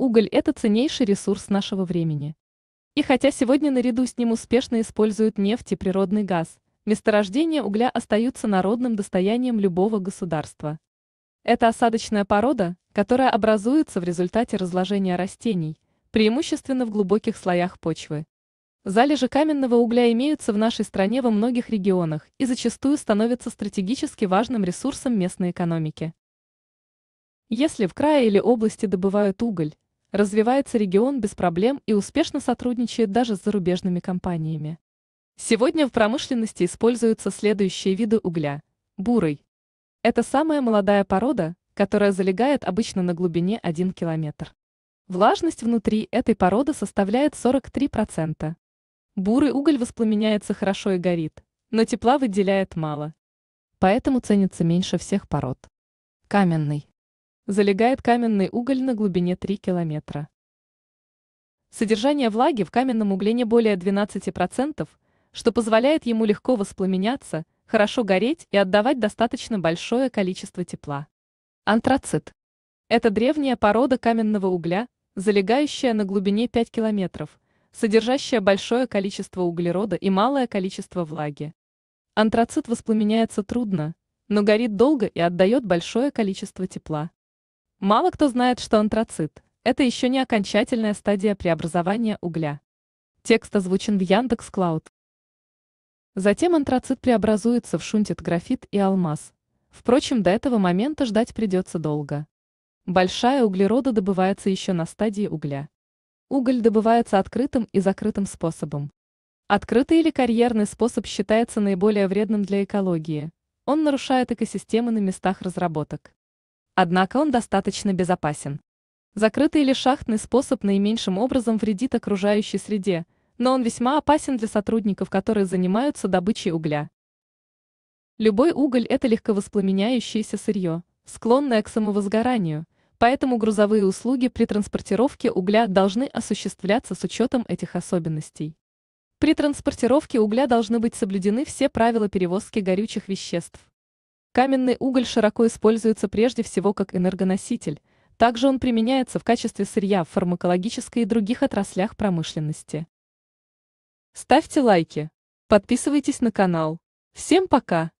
Уголь – это ценнейший ресурс нашего времени. И хотя сегодня наряду с ним успешно используют нефть и природный газ, месторождения угля остаются народным достоянием любого государства. Это осадочная порода, которая образуется в результате разложения растений, преимущественно в глубоких слоях почвы. Залежи каменного угля имеются в нашей стране во многих регионах и зачастую становятся стратегически важным ресурсом местной экономики. Если в крае или области добывают уголь, развивается регион без проблем и успешно сотрудничает даже с зарубежными компаниями. Сегодня в промышленности используются следующие виды угля. Бурый. Это самая молодая порода, которая залегает обычно на глубине 1 километр. Влажность внутри этой породы составляет 43%. Бурый уголь воспламеняется хорошо и горит, но тепла выделяет мало. Поэтому ценится меньше всех пород. Каменный. Залегает каменный уголь на глубине 3 километра. Содержание влаги в каменном угле не более 12%, что позволяет ему легко воспламеняться, хорошо гореть и отдавать достаточно большое количество тепла. Антрацит. Это древняя порода каменного угля, залегающая на глубине 5 километров, содержащая большое количество углерода и малое количество влаги. Антрацит воспламеняется трудно, но горит долго и отдает большое количество тепла. Мало кто знает, что антрацит – это еще не окончательная стадия преобразования угля. Текст озвучен в Яндекс Клауд. Затем антрацит преобразуется в шунтит, графит и алмаз. Впрочем, до этого момента ждать придется долго. Большая углерода добывается еще на стадии угля. Уголь добывается открытым и закрытым способом. Открытый или карьерный способ считается наиболее вредным для экологии. Он нарушает экосистемы на местах разработок. Однако он достаточно безопасен. Закрытый или шахтный способ наименьшим образом вредит окружающей среде, но он весьма опасен для сотрудников, которые занимаются добычей угля. Любой уголь – это легковоспламеняющееся сырье, склонное к самовозгоранию, поэтому грузовые услуги при транспортировке угля должны осуществляться с учетом этих особенностей. При транспортировке угля должны быть соблюдены все правила перевозки горючих веществ. Каменный уголь широко используется прежде всего как энергоноситель, также он применяется в качестве сырья в фармакологической и других отраслях промышленности. Ставьте лайки, подписывайтесь на канал. Всем пока!